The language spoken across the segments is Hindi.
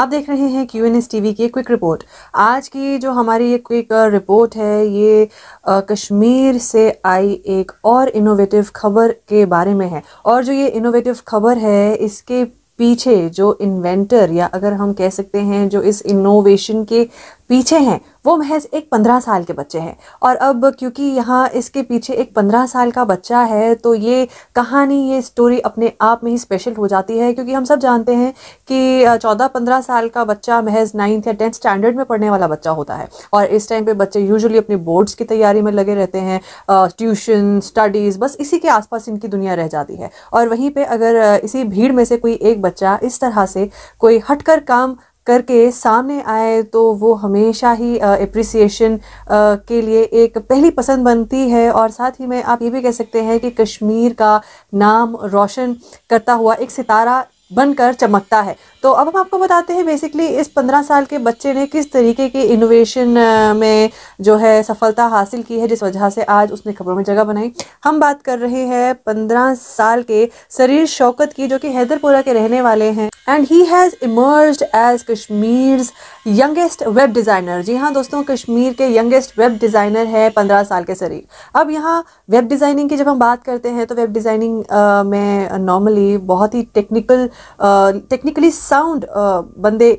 आप देख रहे हैं Q N S T V की क्विक रिपोर्ट आज की जो हमारी ये क्विक रिपोर्ट है ये uh, कश्मीर से आई एक और इनोवेटिव खबर के बारे में है और जो ये इनोवेटिव खबर है इसके पीछे जो इन्वेंटर या अगर हम कह सकते हैं जो इस इनोवेशन के पीछे हैं वो महज एक पंद्रह साल के बच्चे हैं और अब क्योंकि यहाँ इसके पीछे एक पंद्रह साल का बच्चा है तो ये कहानी ये स्टोरी अपने आप में ही स्पेशल हो जाती है क्योंकि हम सब जानते हैं कि चौदह पंद्रह साल का बच्चा महज नाइन्थ या टेंथ स्टैंडर्ड में पढ़ने वाला बच्चा होता है और इस टाइम पर बच्चे यूजली अपने बोर्ड्स की तैयारी में लगे रहते हैं ट्यूशन स्टडीज़ बस इसी के आसपास इनकी दुनिया रह जाती है और वहीं पर अगर इसी भीड़ में से कोई एक बच्चा इस तरह से कोई हटकर काम करके सामने आए तो वो हमेशा ही अप्रिसिएशन के लिए एक पहली पसंद बनती है और साथ ही में आप ये भी कह सकते हैं कि कश्मीर का नाम रोशन करता हुआ एक सितारा बनकर चमकता है तो अब हम आपको बताते हैं बेसिकली इस पंद्रह साल के बच्चे ने किस तरीके की इनोवेशन में जो है सफलता हासिल की है जिस वजह से आज उसने खबरों में जगह बनाई हम बात कर रहे हैं पंद्रह साल के शरीर शौकत की जो कि हैदरपुरा के रहने वाले हैं and he has emerge as Kashmir youngest web designer जी हाँ दोस्तों कश्मीर के यंगेस्ट वेब डिज़ाइनर है पंद्रह साल के शरीर अब यहाँ वेब डिज़ाइनिंग की जब हम बात करते हैं तो वेब डिज़ाइनिंग में नॉर्मली बहुत ही टेक्निकल टेक्निकली साउंड बंदे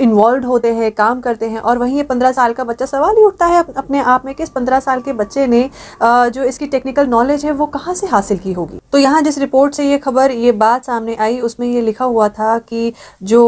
इन्वॉल्व होते हैं काम करते हैं और वहीं ये पंद्रह साल का बच्चा सवाल ही उठता है अपने आप में कि इस पंद्रह साल के बच्चे ने जो इसकी टेक्निकल नॉलेज है वो कहाँ से हासिल की होगी तो यहाँ जिस रिपोर्ट से ये खबर ये बात सामने आई उसमें ये लिखा हुआ था कि जो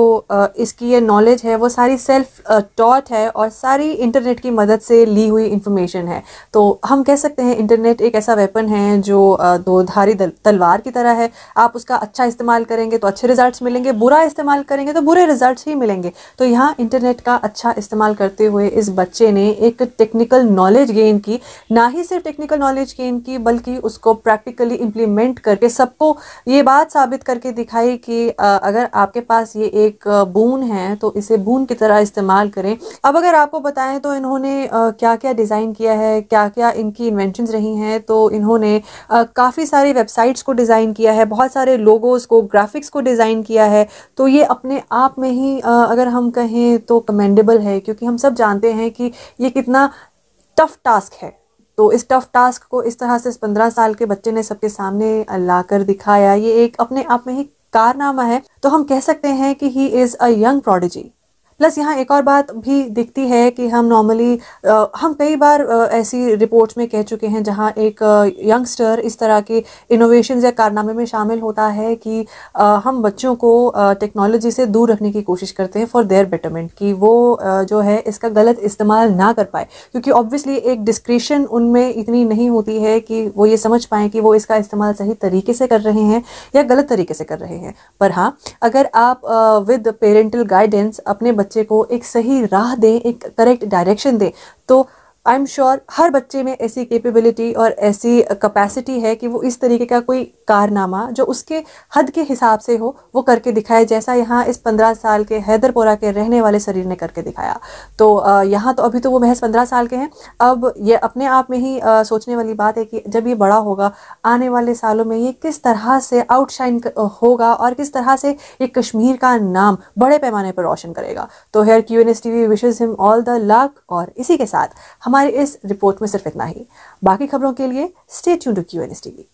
इसकी ये नॉलेज है वो सारी सेल्फ टॉट है और सारी इंटरनेट की मदद से ली हुई इंफॉर्मेशन है तो हम कह सकते हैं इंटरनेट एक ऐसा वेपन है जो दो धारी तलवार की तरह है आप उसका अच्छा इस्तेमाल करेंगे तो अच्छे रिजल्ट मिलेंगे बुरा इस्तेमाल करेंगे तो बुरे रिजल्ट ही मिलेंगे तो यहाँ इंटरनेट का अच्छा इस्तेमाल करते हुए इस बच्चे ने एक टेक्निकल नॉलेज गेन की ना ही सिर्फ टेक्निकल नॉलेज गेन की बल्कि उसको प्रैक्टिकली इम्प्लीमेंट करके सबको ये बात साबित करके दिखाई कि अगर आपके पास ये एक बून है तो इसे बून की तरह इस्तेमाल करें अब अगर आपको बताएं तो इन्होंने क्या क्या डिज़ाइन किया है क्या क्या इनकी इन्वेंशन रही हैं तो इन्होंने काफ़ी सारे वेबसाइट्स को डिज़ाइन किया है बहुत सारे लोगोज़ को ग्राफिक्स को डिज़ाइन किया है तो ये अपने आप में ही अगर हम कहें तो कमेंडेबल है क्योंकि हम सब जानते हैं कि ये कितना टफ़ टास्क है तो इस टफ़ टास्क को इस तरह से इस पंद्रह साल के बच्चे ने सबके सामने ला कर दिखाया ये एक अपने आप में ही कारनामा है तो हम कह सकते हैं कि he is a young prodigy plus यहाँ एक और बात भी दिखती है कि हम नॉर्मली हम कई बार ऐसी रिपोर्ट्स में कह चुके हैं जहाँ एक यंगस्टर इस तरह के इनोवेशन या कारनामे में शामिल होता है कि हम बच्चों को टेक्नोलॉजी से दूर रखने की कोशिश करते हैं फॉर देयर बेटरमेंट कि वो जो है इसका गलत इस्तेमाल ना कर पाए क्योंकि ऑब्वियसली एक डिस्क्रिशन उनमें इतनी नहीं होती है कि वो ये समझ पाएँ कि वो इसका इस्तेमाल सही तरीके से कर रहे हैं या गलत तरीके से कर रहे हैं पर हाँ अगर आप विद पेरेंटल गाइडेंस अपने बच्चे को एक सही राह दें एक करेक्ट डायरेक्शन दें तो आई एम श्योर हर बच्चे में ऐसी कैपेबिलिटी और ऐसी कैपेसिटी है कि वो इस तरीके का कोई कारनामा जो उसके हद के हिसाब से हो वो करके दिखाए जैसा यहाँ इस पंद्रह साल के हैदरपोरा के रहने वाले शरीर ने करके दिखाया तो यहाँ तो अभी तो वो महज पंद्रह साल के हैं अब ये अपने आप में ही सोचने वाली बात है कि जब ये बड़ा होगा आने वाले सालों में ये किस तरह से आउटशाइन होगा और किस तरह से ये कश्मीर का नाम बड़े पैमाने पर रोशन करेगा तो here Q N S T V wishes him all the luck और इसी के साथ हमारे हमारी इस रिपोर्ट में सिर्फ इतना ही बाकी खबरों के लिए stay tune to Q N S TV